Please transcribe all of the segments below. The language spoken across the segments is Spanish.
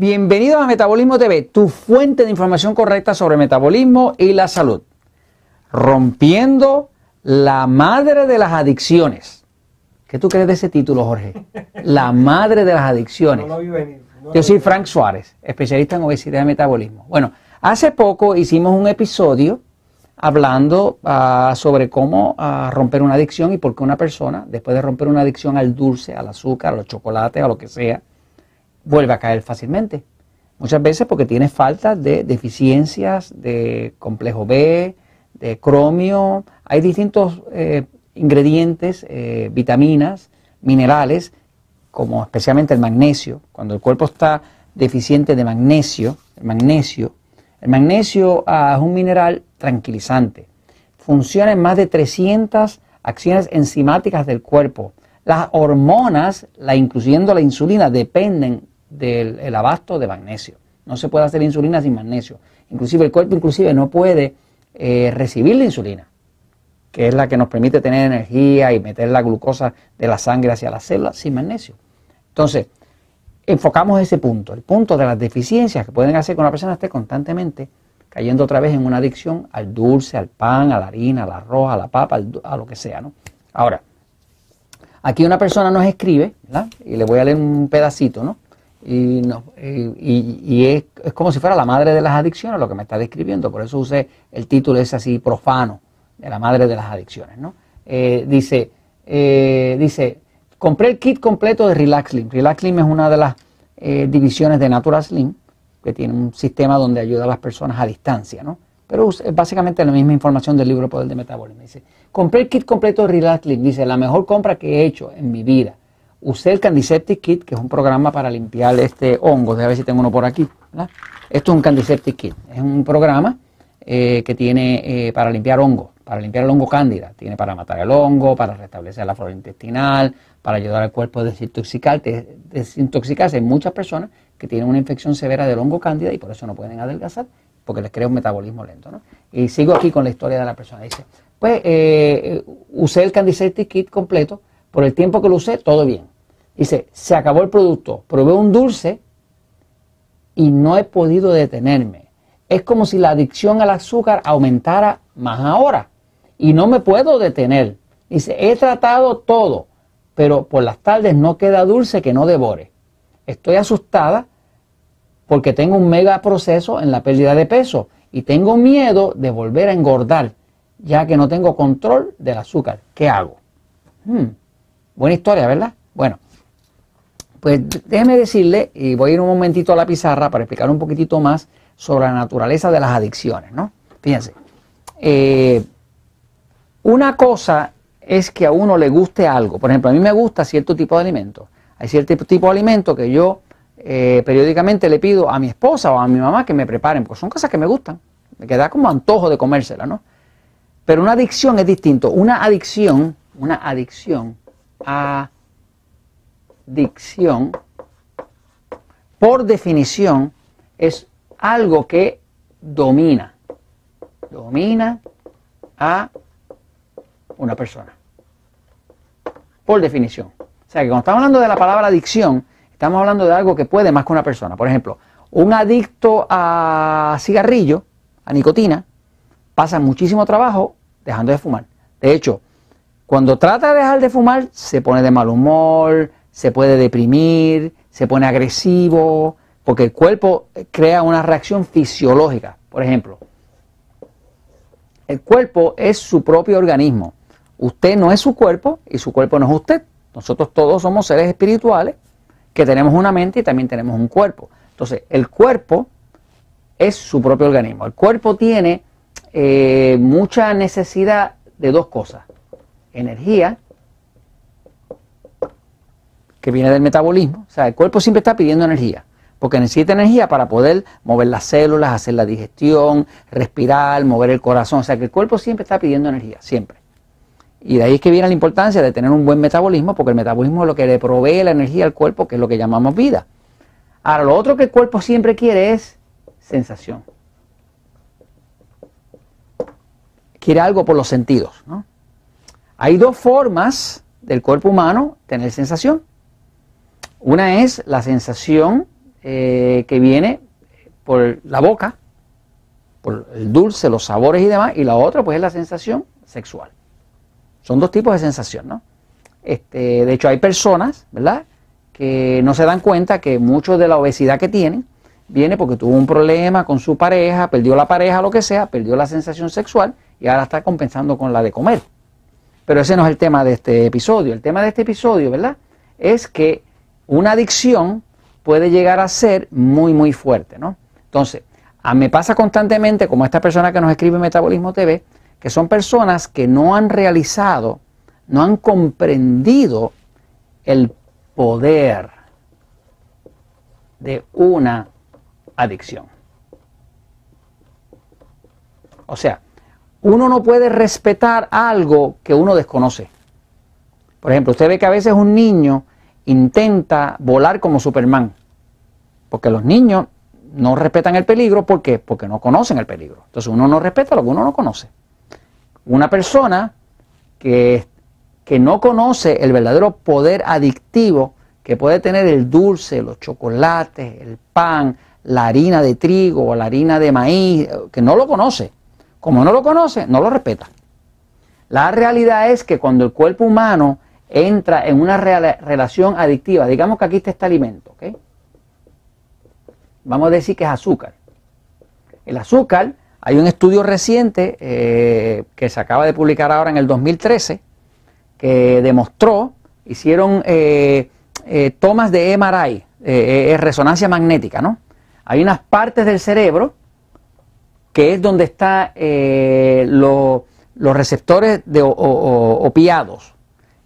Bienvenidos a Metabolismo TV, tu fuente de información correcta sobre metabolismo y la salud. Rompiendo la madre de las adicciones. ¿Qué tú crees de ese título, Jorge? La madre de las adicciones. Yo soy Frank Suárez, especialista en obesidad y metabolismo. Bueno, hace poco hicimos un episodio hablando ah, sobre cómo ah, romper una adicción y por qué una persona, después de romper una adicción al dulce, al azúcar, a los chocolates, a lo que sea, vuelve a caer fácilmente. Muchas veces porque tiene falta de deficiencias de complejo B, de cromio. Hay distintos eh, ingredientes, eh, vitaminas, minerales, como especialmente el magnesio. Cuando el cuerpo está deficiente de magnesio, el magnesio, el magnesio ah, es un mineral tranquilizante. Funciona en más de 300 acciones enzimáticas del cuerpo. Las hormonas, la, incluyendo la insulina, dependen del abasto de magnesio. No se puede hacer insulina sin magnesio. Inclusive el cuerpo inclusive no puede eh, recibir la insulina, que es la que nos permite tener energía y meter la glucosa de la sangre hacia las células sin magnesio. Entonces, enfocamos ese punto, el punto de las deficiencias que pueden hacer que una persona esté constantemente cayendo otra vez en una adicción al dulce, al pan, a la harina, al arroz, a la papa, a lo que sea, ¿no? Ahora, aquí una persona nos escribe, ¿verdad? Y le voy a leer un pedacito, ¿no? Y, no, y, y es, como si fuera la madre de las adicciones lo que me está describiendo, por eso usé el título ese así profano, de la madre de las adicciones. ¿no? Eh, dice, eh, dice, compré el kit completo de Relax Slim. es una de las eh, divisiones de Natural Slim, que tiene un sistema donde ayuda a las personas a distancia, ¿no? Pero es básicamente la misma información del libro Poder de Metabolismo. Dice, compré el kit completo de Relax Dice, la mejor compra que he hecho en mi vida usé el Candiseptic Kit, que es un programa para limpiar este hongo. Déjame ver si tengo uno por aquí. Esto es un Candiseptic Kit. Es un programa eh, que tiene eh, para limpiar hongo, para limpiar el hongo cándida. Tiene para matar el hongo, para restablecer la flora intestinal, para ayudar al cuerpo a desintoxicarse. Hay muchas personas que tienen una infección severa del hongo cándida y por eso no pueden adelgazar porque les crea un metabolismo lento. ¿no? Y sigo aquí con la historia de la persona. Dice, pues eh, usé el Candiseptic Kit completo por el tiempo que lo usé, todo bien. Dice, se acabó el producto, probé un dulce y no he podido detenerme. Es como si la adicción al azúcar aumentara más ahora y no me puedo detener. Dice, he tratado todo, pero por las tardes no queda dulce que no devore. Estoy asustada porque tengo un mega proceso en la pérdida de peso y tengo miedo de volver a engordar, ya que no tengo control del azúcar. ¿Qué hago? Hmm. Buena historia, ¿verdad? Bueno, pues déjeme decirle, y voy a ir un momentito a la pizarra para explicar un poquitito más sobre la naturaleza de las adicciones, ¿no? Fíjense, eh, una cosa es que a uno le guste algo. Por ejemplo, a mí me gusta cierto tipo de alimento. Hay cierto tipo de alimento que yo eh, periódicamente le pido a mi esposa o a mi mamá que me preparen, porque son cosas que me gustan. Me queda como antojo de comérsela, ¿no? Pero una adicción es distinto. Una adicción, una adicción adicción, por definición, es algo que domina. Domina a una persona. Por definición. O sea que cuando estamos hablando de la palabra adicción, estamos hablando de algo que puede más que una persona. Por ejemplo, un adicto a cigarrillo, a nicotina, pasa muchísimo trabajo dejando de fumar. De hecho, cuando trata de dejar de fumar, se pone de mal humor, se puede deprimir, se pone agresivo, porque el cuerpo crea una reacción fisiológica. Por ejemplo, el cuerpo es su propio organismo. Usted no es su cuerpo y su cuerpo no es usted. Nosotros todos somos seres espirituales que tenemos una mente y también tenemos un cuerpo. Entonces, el cuerpo es su propio organismo. El cuerpo tiene eh, mucha necesidad de dos cosas energía que viene del metabolismo. O sea, el cuerpo siempre está pidiendo energía, porque necesita energía para poder mover las células, hacer la digestión, respirar, mover el corazón. O sea, que el cuerpo siempre está pidiendo energía, siempre. Y de ahí es que viene la importancia de tener un buen metabolismo, porque el metabolismo es lo que le provee la energía al cuerpo, que es lo que llamamos vida. Ahora, lo otro que el cuerpo siempre quiere es sensación. Quiere algo por los sentidos, ¿no? Hay dos formas del cuerpo humano tener sensación. Una es la sensación eh, que viene por la boca, por el dulce, los sabores y demás, y la otra pues es la sensación sexual. Son dos tipos de sensación, ¿no? Este, de hecho hay personas, ¿verdad? Que no se dan cuenta que mucho de la obesidad que tienen viene porque tuvo un problema con su pareja, perdió la pareja, lo que sea, perdió la sensación sexual y ahora está compensando con la de comer. Pero ese no es el tema de este episodio. El tema de este episodio, ¿verdad? Es que una adicción puede llegar a ser muy, muy fuerte, ¿no? Entonces, a me pasa constantemente, como esta persona que nos escribe Metabolismo TV, que son personas que no han realizado, no han comprendido el poder de una adicción. O sea, uno no puede respetar algo que uno desconoce. Por ejemplo, usted ve que a veces un niño intenta volar como Superman, porque los niños no respetan el peligro, ¿por qué? Porque no conocen el peligro. Entonces uno no respeta lo que uno no conoce. Una persona que, que no conoce el verdadero poder adictivo que puede tener el dulce, los chocolates, el pan, la harina de trigo o la harina de maíz, que no lo conoce, como no lo conoce, no lo respeta. La realidad es que cuando el cuerpo humano entra en una relación adictiva, digamos que aquí está este alimento, ¿ok? Vamos a decir que es azúcar. El azúcar, hay un estudio reciente eh, que se acaba de publicar ahora en el 2013 que demostró, hicieron eh, eh, tomas de MRI, resonancia magnética, ¿no? Hay unas partes del cerebro que es donde están eh, los receptores de opiados,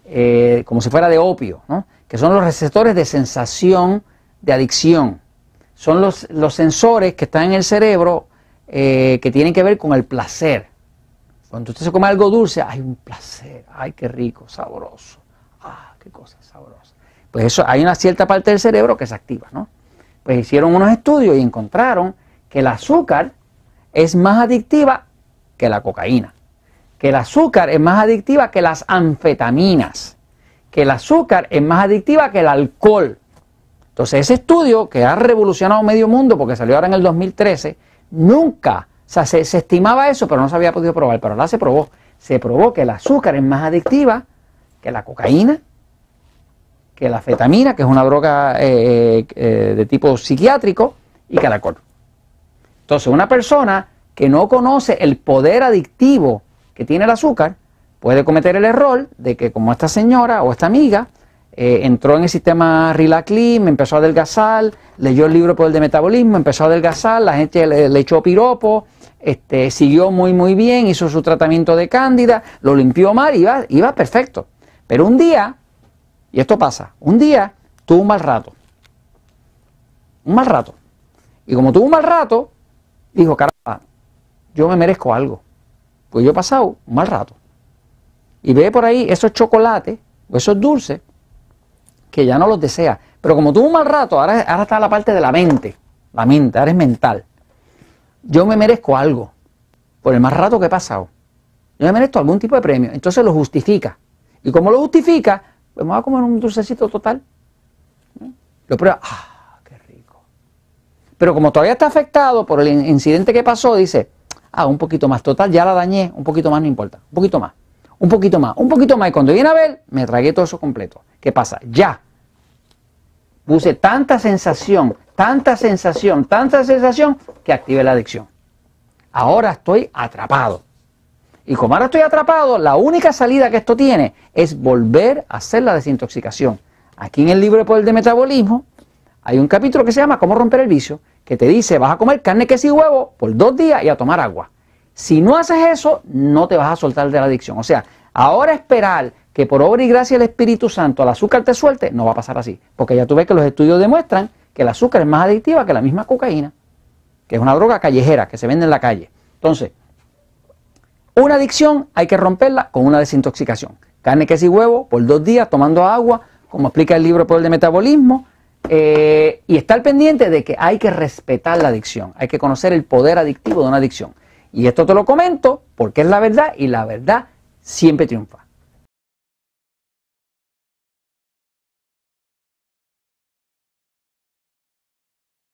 eh, como si fuera de opio, ¿no? que son los receptores de sensación de adicción. Son los, sensores que están en el cerebro eh, que tienen que ver con el placer. Cuando usted se come algo dulce, hay un placer, ay, qué rico, sabroso, ah, qué cosa sabrosa. Pues eso, hay una cierta parte del cerebro que se activa, ¿no? Pues hicieron unos estudios y encontraron que el azúcar es más adictiva que la cocaína, que el azúcar es más adictiva que las anfetaminas, que el azúcar es más adictiva que el alcohol. Entonces ese estudio que ha revolucionado medio mundo porque salió ahora en el 2013, nunca se, estimaba eso, pero no se había podido probar, pero ahora se probó. Se probó que el azúcar es más adictiva que la cocaína, que la anfetamina que es una droga eh, eh, eh, de tipo psiquiátrico, y que el alcohol. Entonces, una persona que no conoce el poder adictivo que tiene el azúcar puede cometer el error de que como esta señora o esta amiga eh, entró en el sistema Rilaclim, empezó a adelgazar, leyó el libro el de Metabolismo, empezó a adelgazar, la gente le, echó piropo, este, siguió muy muy bien, hizo su tratamiento de cándida, lo limpió mal, y iba perfecto. Pero un día, y esto pasa, un día tuvo un mal rato. Un mal rato. Y como tuvo un mal rato, dijo, caramba, yo me merezco algo, pues yo he pasado un mal rato. Y ve por ahí esos chocolates o esos dulces que ya no los desea. Pero como tuvo un mal rato, ahora, ahora está la parte de la mente, la mente, ahora es mental. Yo me merezco algo por el mal rato que he pasado. Yo me merezco algún tipo de premio. Entonces lo justifica. ¿Y como lo justifica? Pues me voy a comer un dulcecito total. Lo prueba. Ah, pero como todavía está afectado por el incidente que pasó, dice, ah, un poquito más, total, ya la dañé, un poquito más no importa, un poquito más, un poquito más, un poquito más. Y cuando viene a ver, me tragué todo eso completo. ¿Qué pasa? Ya. Puse tanta sensación, tanta sensación, tanta sensación que activé la adicción. Ahora estoy atrapado. Y como ahora estoy atrapado, la única salida que esto tiene es volver a hacer la desintoxicación. Aquí en el libro de poder de metabolismo hay un capítulo que se llama Cómo romper el vicio, que te dice vas a comer carne, queso y huevo por dos días y a tomar agua. Si no haces eso, no te vas a soltar de la adicción. O sea, ahora esperar que por obra y gracia del Espíritu Santo el azúcar te suelte, no va a pasar así. Porque ya tú ves que los estudios demuestran que el azúcar es más adictiva que la misma cocaína, que es una droga callejera que se vende en la calle. Entonces, una adicción hay que romperla con una desintoxicación. Carne, queso y huevo por dos días tomando agua, como explica el libro el de Metabolismo, eh, y estar pendiente de que hay que respetar la adicción, hay que conocer el poder adictivo de una adicción. Y esto te lo comento porque es la verdad y la verdad siempre triunfa.